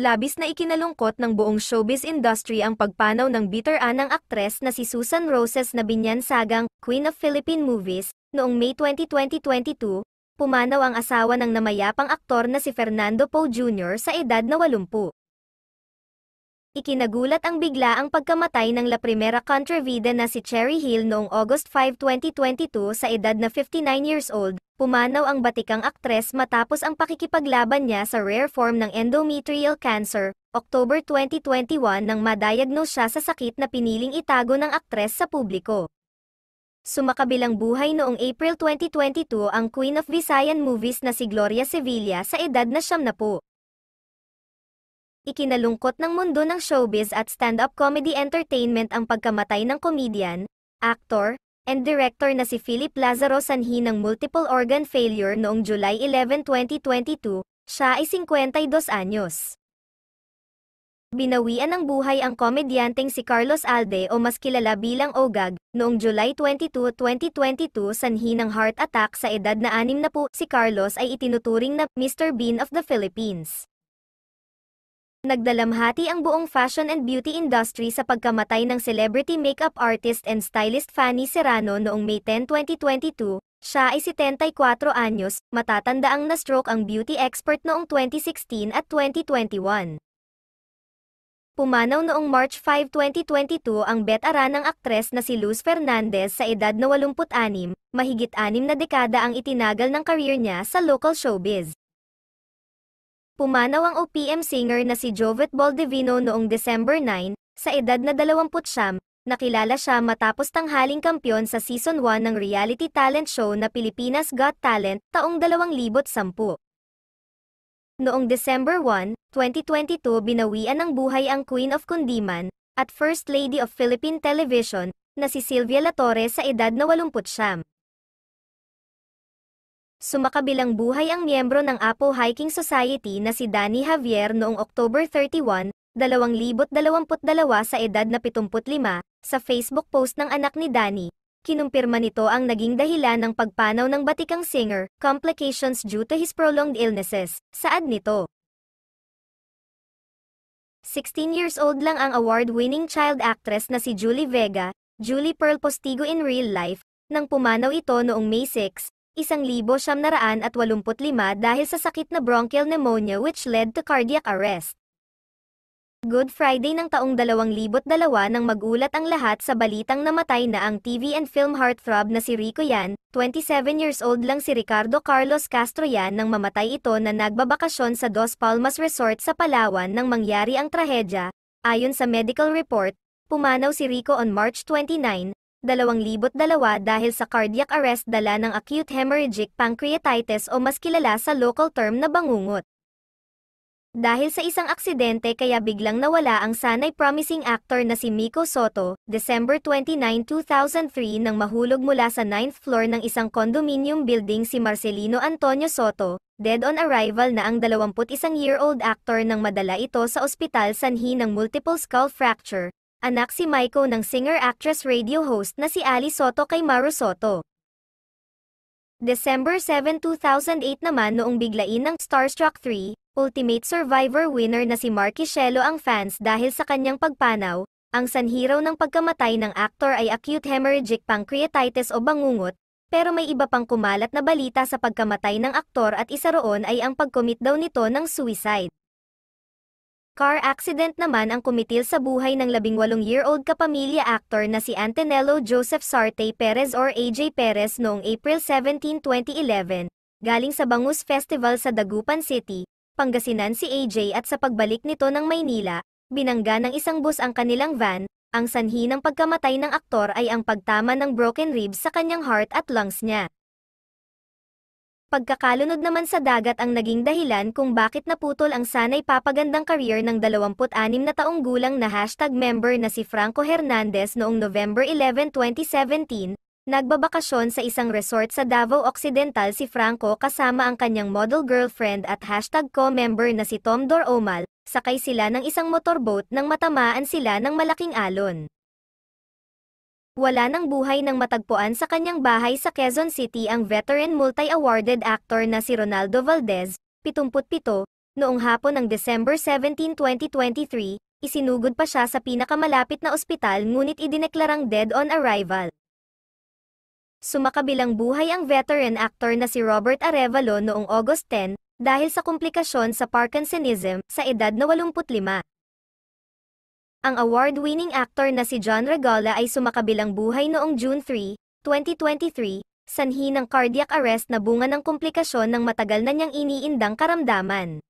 labis na ikinalungkot ng buong showbiz industry ang pagpanaw ng bitter anang aktres na si Susan Roses na binyansagang Queen of Philippine Movies noong May 2020 2022, pumanaw ang asawa ng namayapang aktor na si Fernando Poe Jr. sa edad na 80. Ikinagulat ang bigla ang pagkamatay ng La Primera Contravida na si Cherry Hill noong August 5, 2022 sa edad na 59 years old. Pumanaw ang batikang aktres matapos ang pakikipaglaban niya sa rare form ng endometrial cancer. October 2021 nang madiagnose siya sa sakit na piniling itago ng aktres sa publiko. Sumakabilang buhay noong April 2022 ang Queen of Visayan Movies na si Gloria Sevilla sa edad na siyam na po. Ikinalungkot ng mundo ng showbiz at stand-up comedy entertainment ang pagkamatay ng comedian, actor, and director na si Philip Lazaro sanhi ng multiple organ failure noong July 11, 2022. Siya ay 52 anyos. Binawian ng buhay ang komedyanteng si Carlos Alde o mas kilala bilang Ogag, noong July 22, 2022 sanhi ng heart attack sa edad na 60, si Carlos ay itinuturing na Mr. Bean of the Philippines. Nagdalamhati ang buong fashion and beauty industry sa pagkamatay ng celebrity makeup artist and stylist Fanny Serrano noong May 10, 2022. Siya ay 74 anyos, matatanda ang na-stroke ang beauty expert noong 2016 at 2021. Pumanaw noong March 5, 2022 ang bet-aran ng aktres na si Luz Fernandez sa edad na 86, mahigit anim na dekada ang itinagal ng career niya sa local showbiz. Pumanaw ang OPM singer na si Jovet Baldivino noong December 9, sa edad na 29, nakilala siya matapos tanghaling kampiyon sa Season 1 ng reality talent show na Pilipinas Got Talent taong 2010. Noong December 1, 2022 binawian ng buhay ang Queen of Kundiman, at First Lady of Philippine Television, na si Sylvia Latore sa edad na 80. Sumakabilang buhay ang miyembro ng Apo Hiking Society na si Danny Javier noong October 31, 2022 sa edad na 75, sa Facebook post ng anak ni Danny. Kinumpirma nito ang naging dahilan ng pagpanaw ng batikang singer, complications due to his prolonged illnesses, saad nito. 16 years old lang ang award-winning child actress na si Julie Vega, Julie Pearl Postigo in real life, nang pumanaw ito noong May 6, 1,785 dahil sa sakit na bronchial pneumonia which led to cardiac arrest. Good Friday ng taong 2002 nang magulat ang lahat sa balitang namatay na ang TV and film heartthrob na si Rico Yan, 27 years old lang si Ricardo Carlos Castro Yan nang mamatay ito na nagbabakasyon sa Dos Palmas Resort sa Palawan nang mangyari ang trahedya. Ayon sa medical report, pumanaw si Rico on March 29, 2002 dahil sa cardiac arrest dala ng acute hemorrhagic pancreatitis o mas kilala sa local term na bangungot. Dahil sa isang aksidente kaya biglang nawala ang sanay promising actor na si Miko Soto, December 29, 2003 nang mahulog mula sa 9th floor ng isang condominium building si Marcelino Antonio Soto, dead on arrival na ang 21-year-old actor nang madala ito sa ospital sanhi ng multiple skull fracture, anak si Maiko ng singer-actress radio host na si Ali Soto kay Maru Soto. December 7, 2008 naman noong biglain ng Starstruck 3, Ultimate Survivor winner na si Marky Marquishello ang fans dahil sa kanyang pagpanaw, ang sanhiraw ng pagkamatay ng aktor ay acute hemorrhagic pancreatitis o bangungot, pero may iba pang kumalat na balita sa pagkamatay ng aktor at isa roon ay ang pagkomit daw nito ng suicide. Car accident naman ang kumitil sa buhay ng 18-year-old kapamilya actor na si Antonello Joseph Sarte Perez or AJ Perez noong April 17, 2011, galing sa Bangus Festival sa Dagupan City, Pangasinan si AJ at sa pagbalik nito ng Maynila, binangga ng isang bus ang kanilang van, ang sanhi ng pagkamatay ng aktor ay ang pagtama ng broken ribs sa kanyang heart at lungs niya. Pagkakalunod naman sa dagat ang naging dahilan kung bakit naputol ang sanay papagandang karyer ng 26 na taong gulang na hashtag member na si Franco Hernandez noong November 11, 2017. Nagbabakasyon sa isang resort sa Davao Occidental si Franco kasama ang kanyang model girlfriend at hashtag co-member na si Tom Dor Omal. Sakay sila ng isang motorboat nang matamaan sila ng malaking alon. Wala nang buhay nang matagpuan sa kanyang bahay sa Quezon City ang veteran multi-awarded actor na si Ronaldo Valdez, 77, noong hapon ng December 17, 2023, isinugod pa siya sa pinakamalapit na ospital ngunit idineklarang dead on arrival. Sumakabilang buhay ang veteran actor na si Robert Arevalo noong August 10 dahil sa komplikasyon sa Parkinsonism sa edad na 85. Ang award-winning actor na si John Regola ay sumakabilang buhay noong June 3, 2023, sanhi ng cardiac arrest na bunga ng komplikasyon ng matagal na niyang iniindang karamdaman.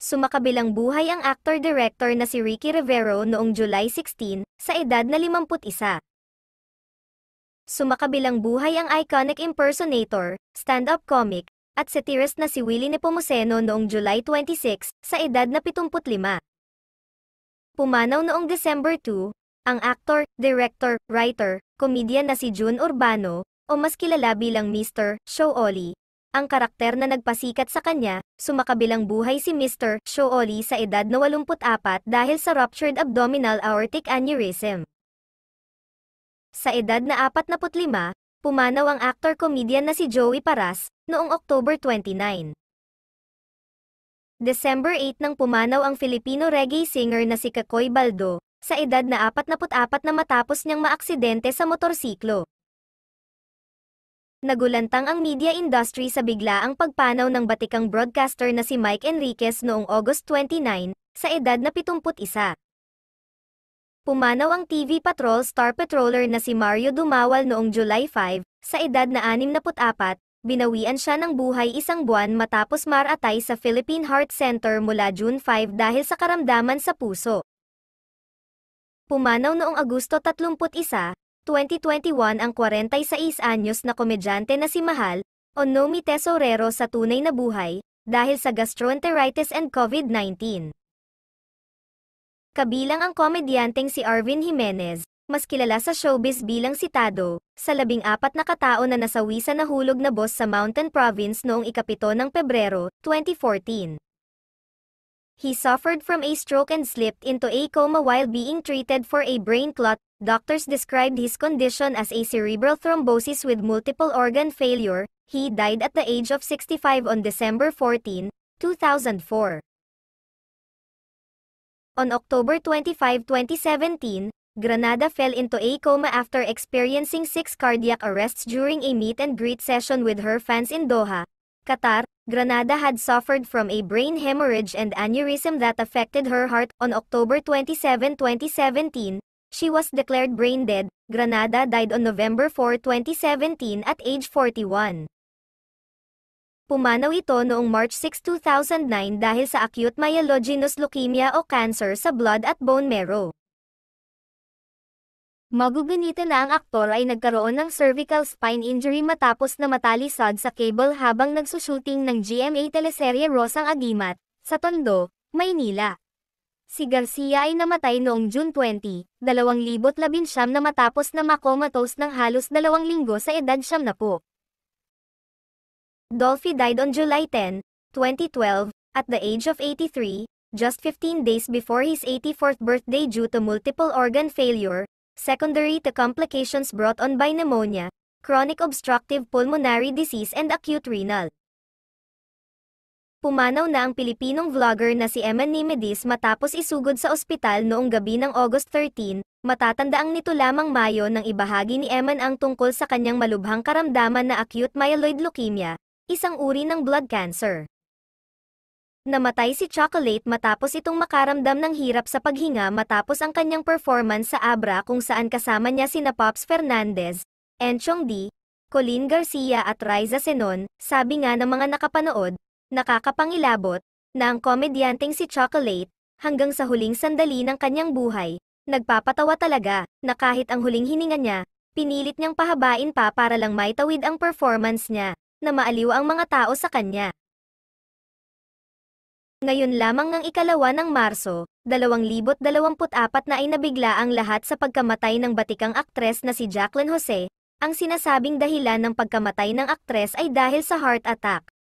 Sumakabilang buhay ang actor-director na si Ricky Rivero noong July 16, sa edad na 51. Sumakabilang buhay ang iconic impersonator, stand-up comic, at satirist na si Willie Nepomuceno noong July 26, sa edad na 75. Pumanaw noong December 2, ang actor, director, writer, komedyan na si Jun Urbano, o mas kilala bilang Mr. Show Oli. Ang karakter na nagpasikat sa kanya, sumakabilang buhay si Mr. Show Oli sa edad na 84 dahil sa ruptured abdominal aortic aneurysm. Sa edad na 45, pumanaw ang actor-comedian na si Joey Paras, noong October 29. December 8 nang pumanaw ang Filipino reggae singer na si Kakoy Baldo, sa edad na 44 na matapos niyang maaksidente sa motorsiklo. Nagulantang ang media industry sa biglaang pagpanaw ng batikang broadcaster na si Mike Enriquez noong August 29, sa edad na 71. Pumanaw ang TV Patrol Star Patroller na si Mario Dumawal noong July 5, sa edad na 64, binawian siya ng buhay isang buwan matapos maratay sa Philippine Heart Center mula June 5 dahil sa karamdaman sa puso. Pumanaw noong Agosto 31, 2021 ang 46 anyos na komedyante na si Mahal, o Nomi Tesorero sa tunay na buhay, dahil sa gastroenteritis and COVID-19. Kabilang ang komedyanteng si Arvin Jimenez, mas kilala sa showbiz bilang si Tado, sa labing apat na katao na nasawi sa nahulog na boss sa Mountain Province noong ikapito ng Pebrero, 2014. He suffered from a stroke and slipped into a coma while being treated for a brain clot. Doctors described his condition as a cerebral thrombosis with multiple organ failure. He died at the age of 65 on December 14, 2004. On October 25, 2017, Granada fell into a coma after experiencing six cardiac arrests during a meet-and-greet session with her fans in Doha, Qatar. Granada had suffered from a brain hemorrhage and aneurysm that affected her heart. On October 27, 2017, she was declared brain dead. Granada died on November 4, 2017 at age 41. Pumanaw ito noong March 6, 2009 dahil sa acute myelogenous leukemia o cancer sa blood at bone marrow. Magugunita na ang aktor ay nagkaroon ng cervical spine injury matapos na matalisod sa cable habang nagsushooting ng GMA teleserye Rosang Agimat, sa Tondo, Maynila. Si Garcia ay namatay noong June 20, 2019 na matapos na makomatose ng halos dalawang linggo sa edad siyam na po. Dolphy died on July 10, 2012, at the age of 83, just 15 days before his 84th birthday due to multiple organ failure, secondary to complications brought on by pneumonia, chronic obstructive pulmonary disease and acute renal. Pumanaw na ang Pilipinong vlogger na si Emma Nimedes matapos isugod sa ospital noong gabi ng August 13, matatandaang nito lamang Mayo nang ibahagi ni Eman ang tungkol sa kanyang malubhang karamdaman na acute myeloid leukemia, isang uri ng blood cancer. Namatay si Chocolate matapos itong makaramdam ng hirap sa paghinga matapos ang kanyang performance sa Abra kung saan kasama niya sina Pops Fernandez, Enchong D, Colin Garcia at Riza Senon, sabi nga ng mga nakapanood, nakakapangilabot, na ang komedyanteng si Chocolate, hanggang sa huling sandali ng kanyang buhay, nagpapatawa talaga, na kahit ang huling hininga niya, pinilit niyang pahabain pa para lang maitawid ang performance niya, na maaliw ang mga tao sa kanya. Ngayon lamang ng ikalawa ng Marso, 2024 na ay nabigla ang lahat sa pagkamatay ng batikang aktres na si Jacqueline Jose. Ang sinasabing dahilan ng pagkamatay ng aktres ay dahil sa heart attack.